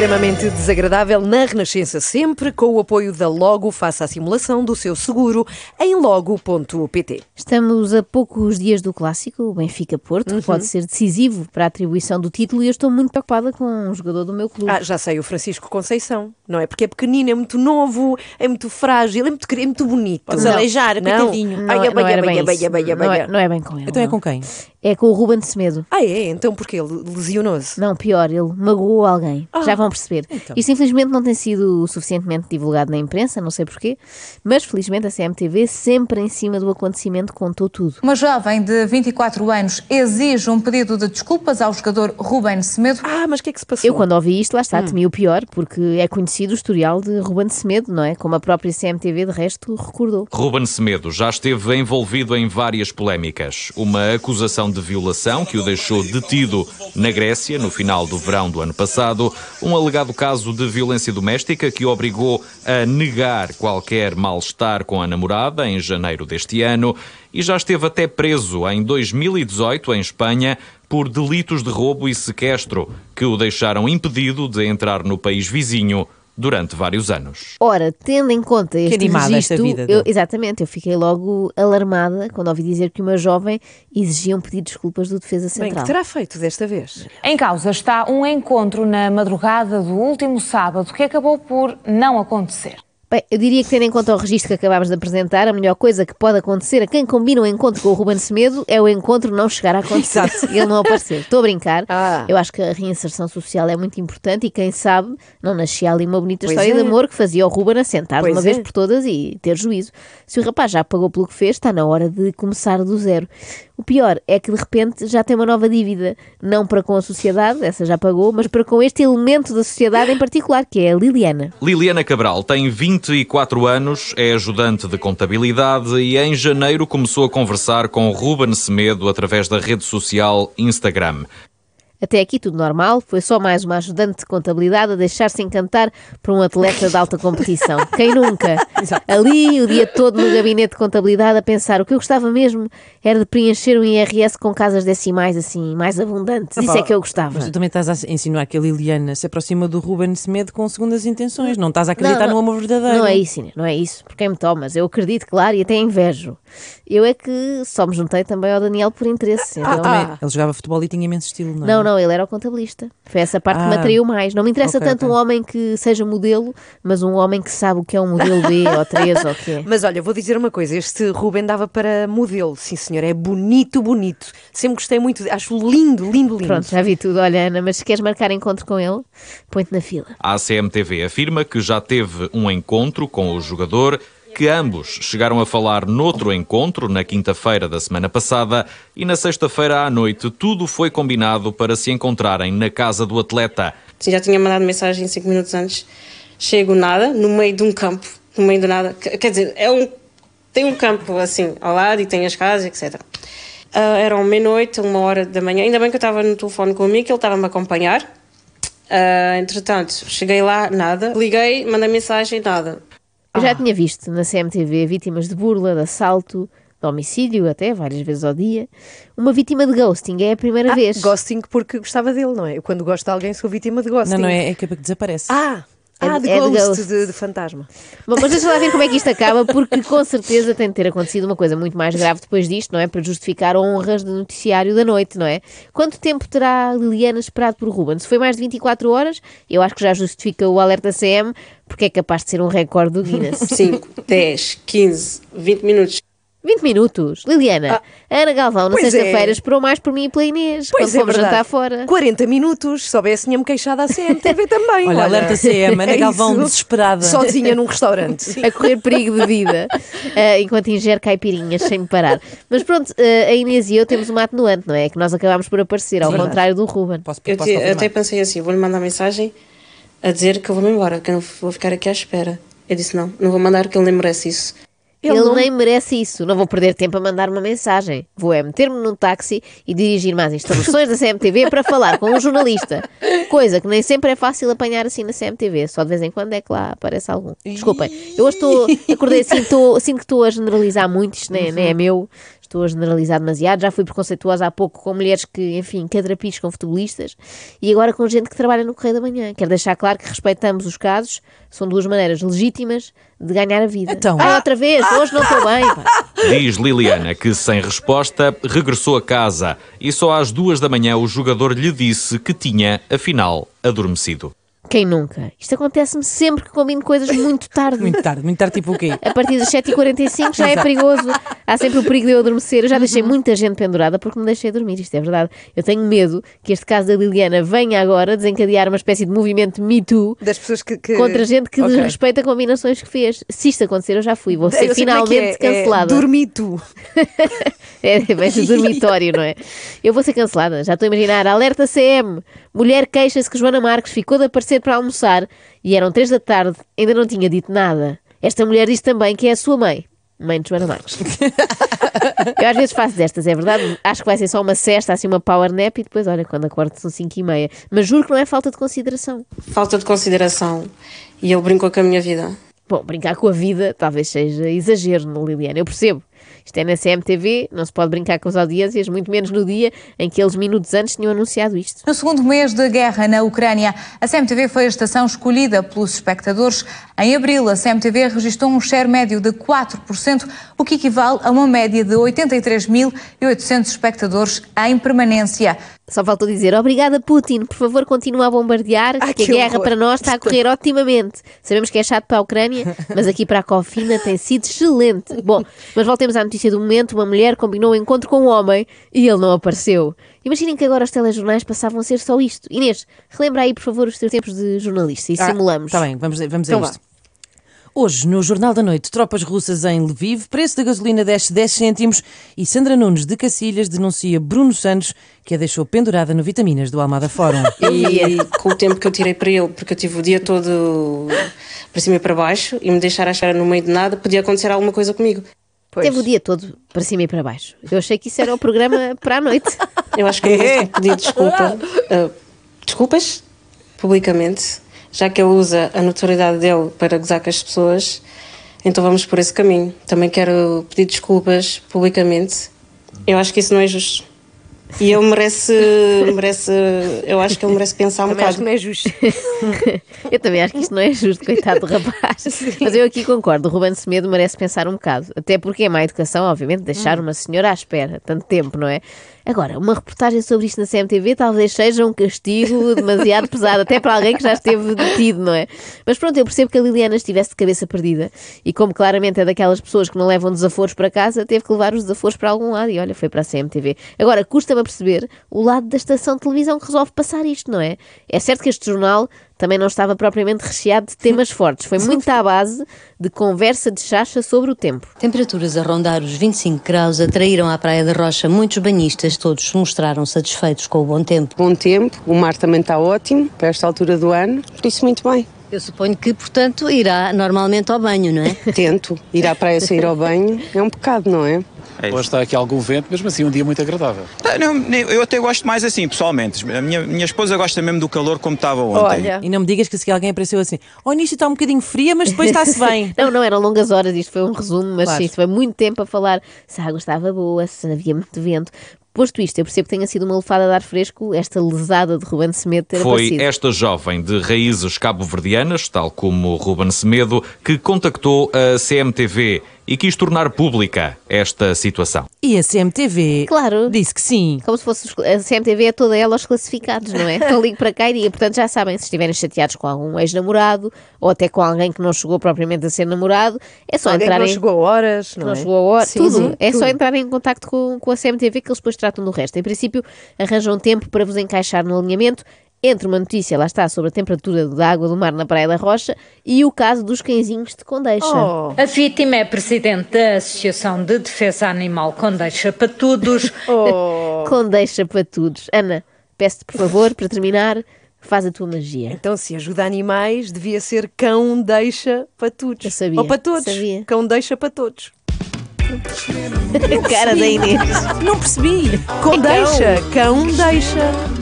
extremamente desagradável na Renascença, sempre com o apoio da Logo, faça a simulação do seu seguro em logo.pt. Estamos a poucos dias do clássico, o Benfica Porto, que uhum. pode ser decisivo para a atribuição do título e eu estou muito preocupada com um jogador do meu clube. Ah, já sei, o Francisco Conceição, não é? Porque é pequenino, é muito novo, é muito frágil, é muito, é muito bonito. Podes aleijar, coitadinho. Não, não, não, é, não é bem com ele. Então é não. é com quem? É com o Ruben Semedo. Ah, é? Então porquê? Ele lesionou-se? Não, pior, ele magoou alguém. Ah, Já vão perceber. Então. Isso infelizmente não tem sido suficientemente divulgado na imprensa, não sei porquê, mas felizmente a CMTV, sempre em cima do acontecimento, contou tudo. Uma jovem de 24 anos exige um pedido de desculpas ao jogador Ruben Semedo. Ah, mas o que é que se passou? Eu, quando ouvi isto, lá está, hum. temi o pior, porque é conhecido o historial de Ruben Semedo, não é? Como a própria CMTV, de resto, recordou. Ruben Semedo já esteve envolvido em várias polémicas. Uma acusação de violação que o deixou detido na Grécia no final do verão do ano passado. Um alegado caso de violência doméstica que o obrigou a negar qualquer mal-estar com a namorada em janeiro deste ano e já esteve até preso em 2018 em Espanha por delitos de roubo e sequestro que o deixaram impedido de entrar no país vizinho durante vários anos. Ora, tendo em conta este que animada registro, esta vida, eu, exatamente, eu fiquei logo alarmada quando ouvi dizer que uma jovem exigia um pedido de desculpas do Defesa Central. Bem, que terá feito desta vez? Em causa está um encontro na madrugada do último sábado que acabou por não acontecer. Bem, eu diria que tendo em conta o registro que acabámos de apresentar, a melhor coisa que pode acontecer a quem combina o um encontro com o Ruben Semedo é o encontro não chegar a acontecer. Exato. Ele não aparecer. Estou a brincar. Ah. Eu acho que a reinserção social é muito importante e quem sabe não nascia ali uma bonita pois história é. de amor que fazia o Ruben assentar de uma é. vez por todas e ter juízo. Se o rapaz já pagou pelo que fez, está na hora de começar do zero. O pior é que de repente já tem uma nova dívida, não para com a sociedade, essa já pagou, mas para com este elemento da sociedade em particular, que é a Liliana. Liliana Cabral tem 20 24 anos, é ajudante de contabilidade e em janeiro começou a conversar com Ruben Semedo através da rede social Instagram. Até aqui tudo normal, foi só mais uma ajudante de contabilidade a deixar-se encantar por um atleta de alta competição. Quem nunca? Ali, o dia todo no gabinete de contabilidade a pensar, o que eu gostava mesmo era de preencher o um IRS com casas decimais assim, mais abundantes. Isso é que eu gostava. Mas tu também estás a insinuar que a Liliana se aproxima do Ruben Semedo com segundas intenções, não estás a acreditar não, não, no amor verdadeiro. Não é isso, não é isso. Porque é me tomas? Eu acredito, claro, e até invejo. Eu é que só me juntei também ao Daniel por interesse. Ah, então é. ah, Ele jogava futebol e tinha imenso estilo, não é? Não, não não, ele era o contabilista. Foi essa parte ah, que me ah. atraiu mais. Não me interessa okay, tanto okay. um homem que seja modelo, mas um homem que sabe o que é um modelo B ou 3 ou o que Mas olha, vou dizer uma coisa: este Ruben dava para modelo, sim senhor, é bonito, bonito. Sempre gostei muito, acho lindo, lindo, lindo. Pronto, já vi tudo, olha, Ana, mas se queres marcar encontro com ele, põe-te na fila. A CMTV afirma que já teve um encontro com o jogador que ambos chegaram a falar noutro encontro na quinta-feira da semana passada e na sexta-feira à noite tudo foi combinado para se encontrarem na casa do atleta. já tinha mandado mensagem cinco minutos antes. Chego nada, no meio de um campo, no meio do nada. Quer dizer, é um, tem um campo assim ao lado e tem as casas, etc. Uh, ah, eram meia-noite, uma hora da manhã. Ainda bem que eu estava no telefone com o Mico, ele estava-me a acompanhar. Uh, entretanto, cheguei lá, nada. Liguei, mandei mensagem, nada. Eu já ah. tinha visto na CMTV vítimas de burla, de assalto, de homicídio até, várias vezes ao dia. Uma vítima de ghosting é a primeira ah, vez. Ghosting porque gostava dele, não é? Eu quando gosto de alguém sou vítima de ghosting. Não, não é, é que é desaparece. Ah! É ah, de ghost, é ghost. De, de, fantasma. mas deixa lá ver como é que isto acaba, porque com certeza tem de ter acontecido uma coisa muito mais grave depois disto, não é? Para justificar honras de noticiário da noite, não é? Quanto tempo terá Liliana esperado por Ruben? Se foi mais de 24 horas, eu acho que já justifica o alerta CM, porque é capaz de ser um recorde do Guinness. 5, 10, 15, 20 minutos. 20 minutos. Liliana, ah, Ana Galvão, na sexta-feira, é. esperou mais por mim e pela Inês. Pois quando é, fomos verdade. jantar fora. 40 minutos, soubesse, tinha-me queixado à CMTV também. Olha, olha, alerta CM, Ana é Galvão, isso. desesperada. Sozinha num restaurante. Sim. A correr perigo de vida, uh, enquanto ingere caipirinhas sem parar. Mas pronto, uh, a Inês e eu temos uma atenuante, não é? Que nós acabámos por aparecer, ao Sim, contrário verdade. do Ruben. Posso, posso eu, eu até pensei assim, vou-lhe mandar mensagem a dizer que eu vou-me embora, que eu não vou ficar aqui à espera. Eu disse, não, não vou mandar que ele lembrasse isso. Ele, Ele não... nem merece isso. Não vou perder tempo a mandar uma mensagem. Vou é meter-me num táxi e dirigir-me às instalações da CMTV para falar com um jornalista. Coisa que nem sempre é fácil apanhar assim na CMTV. Só de vez em quando é que lá aparece algum. Desculpem, eu hoje estou. Acordei assim, sinto que estou a generalizar muito. Isto nem, é, nem é meu estou a generalizar demasiado. Já fui preconceituosa há pouco com mulheres que, enfim, cadrapis com futebolistas e agora com gente que trabalha no Correio da Manhã. Quero deixar claro que respeitamos os casos, são duas maneiras legítimas de ganhar a vida. Então... ah outra vez, hoje não estou bem. Diz Liliana que, sem resposta, regressou a casa e só às duas da manhã o jogador lhe disse que tinha, afinal, adormecido. Quem nunca? Isto acontece-me sempre que combino coisas muito tarde. muito tarde, muito tarde, tipo o quê? A partir das 7h45 já é perigoso. Há sempre o perigo de eu adormecer. Eu já deixei uhum. muita gente pendurada porque me deixei dormir, isto é verdade. Eu tenho medo que este caso da Liliana venha agora desencadear uma espécie de movimento Me Too das pessoas que, que... contra gente que okay. desrespeita combinações que fez. Se isto acontecer, eu já fui. Vou ser é finalmente é é. cancelada. É, dormi tu. é, é dormitório, não é? Eu vou ser cancelada. Já estou a imaginar. Alerta CM. Mulher queixa-se que Joana Marques ficou da parceria para almoçar e eram três da tarde, ainda não tinha dito nada. Esta mulher diz também que é a sua mãe. Mãe de Joana Marques. eu às vezes faço destas, é verdade. Acho que vai ser só uma cesta, assim uma power nap e depois, olha, quando acordo são 5 e meia. Mas juro que não é falta de consideração. Falta de consideração. E ele brincou com a minha vida. Bom, brincar com a vida talvez seja exagero, Liliana? Eu percebo. Isto é na CMTV, não se pode brincar com as audiências, muito menos no dia em que eles minutos antes tinham anunciado isto. No segundo mês de guerra na Ucrânia, a CMTV foi a estação escolhida pelos espectadores. Em abril, a CMTV registrou um share médio de 4%, o que equivale a uma média de 83.800 espectadores em permanência. Só faltou dizer obrigada, Putin, por favor, continue a bombardear, Ai, que, que a guerra horror. para nós está a correr otimamente. Sabemos que é chato para a Ucrânia, mas aqui para a Cofina tem sido excelente. Bom, mas voltemos à notícia do momento: uma mulher combinou um encontro com um homem e ele não apareceu. Imaginem que agora os telejornais passavam a ser só isto. Inês, relembra aí, por favor, os teus tempos de jornalista e ah, simulamos. Está bem, vamos, vamos então a isto. Vá. Hoje, no Jornal da Noite, tropas russas em Lviv, preço da gasolina desce 10 cêntimos e Sandra Nunes de Cacilhas denuncia Bruno Santos, que a deixou pendurada no Vitaminas do Almada Fórum. E aí, é com o tempo que eu tirei para ele, porque eu tive o dia todo para cima e para baixo, e me deixar achar no meio de nada, podia acontecer alguma coisa comigo. Pois. Teve o dia todo para cima e para baixo. Eu achei que isso era o programa para a noite. Eu acho que eu pedir desculpa. Uh, desculpas publicamente já que ele usa a notoriedade dele para gozar com as pessoas, então vamos por esse caminho. Também quero pedir desculpas publicamente. Eu acho que isso não é justo. E ele merece, merece eu acho que ele merece pensar um também bocado. Acho que não é justo. eu também acho que isso não é justo, coitado do rapaz. Sim. Mas eu aqui concordo, o Ruben Semedo merece pensar um bocado. Até porque é má educação, obviamente, deixar hum. uma senhora à espera tanto tempo, não é? Agora, uma reportagem sobre isto na CMTV talvez seja um castigo demasiado pesado, até para alguém que já esteve detido, não é? Mas pronto, eu percebo que a Liliana estivesse de cabeça perdida e, como claramente é daquelas pessoas que não levam desaforos para casa, teve que levar os desaforos para algum lado e olha, foi para a CMTV. Agora, custa-me a perceber o lado da estação de televisão que resolve passar isto, não é? É certo que este jornal também não estava propriamente recheado de temas fortes. Foi muito à base de conversa de chacha sobre o tempo. Temperaturas a rondar os 25 graus atraíram à Praia da Rocha muitos banhistas. Todos se mostraram satisfeitos com o bom tempo. Bom tempo, o mar também está ótimo para esta altura do ano, por isso muito bem. Eu suponho que, portanto, irá normalmente ao banho, não é? Tento. Ir à praia sair ao banho é um pecado, não é? É Hoje está aqui algum vento, mesmo assim um dia muito agradável. Não, eu até gosto mais assim, pessoalmente. A minha, minha esposa gosta mesmo do calor como estava ontem. Olha. E não me digas que se alguém apareceu assim, oh, início está um bocadinho fria, mas depois está-se bem. não, não, eram longas horas, isto foi um resumo, mas claro. sim, foi muito tempo a falar se a água estava boa, se havia muito vento. Posto isto, eu percebo que tenha sido uma lefada de ar fresco esta lesada de Ruben Semedo ter Foi aparecido. esta jovem de raízes cabo-verdianas, tal como Ruben Semedo, que contactou a CMTV e quis tornar pública esta situação. E a CMTV claro. disse que sim. Como se fosse a CMTV é toda ela aos classificados, não é? Então ligo para cá e diga. Portanto, já sabem, se estiverem chateados com algum ex-namorado ou até com alguém que não chegou propriamente a ser namorado, é só entrarem entrar não chegou a horas, não, não é? chegou a horas, tudo. Sim, é tudo. só entrar em contacto com, com a CMTV que eles depois tratam do resto. Em princípio, arranjam tempo para vos encaixar no alinhamento entre uma notícia, lá está, sobre a temperatura da água do mar na Praia da Rocha e o caso dos cãezinhos de Condeixa. Oh. A vítima é presidente da Associação de Defesa Animal Condeixa para oh. Condeixa para todos. Ana, peço-te, por favor, para terminar, faz a tua magia. Então, se ajuda animais, devia ser cão deixa para Eu sabia. Ou para todos. Sabia. Cão deixa para todos. Cara da Inês. Não percebi. Cão deixa. Cão deixa.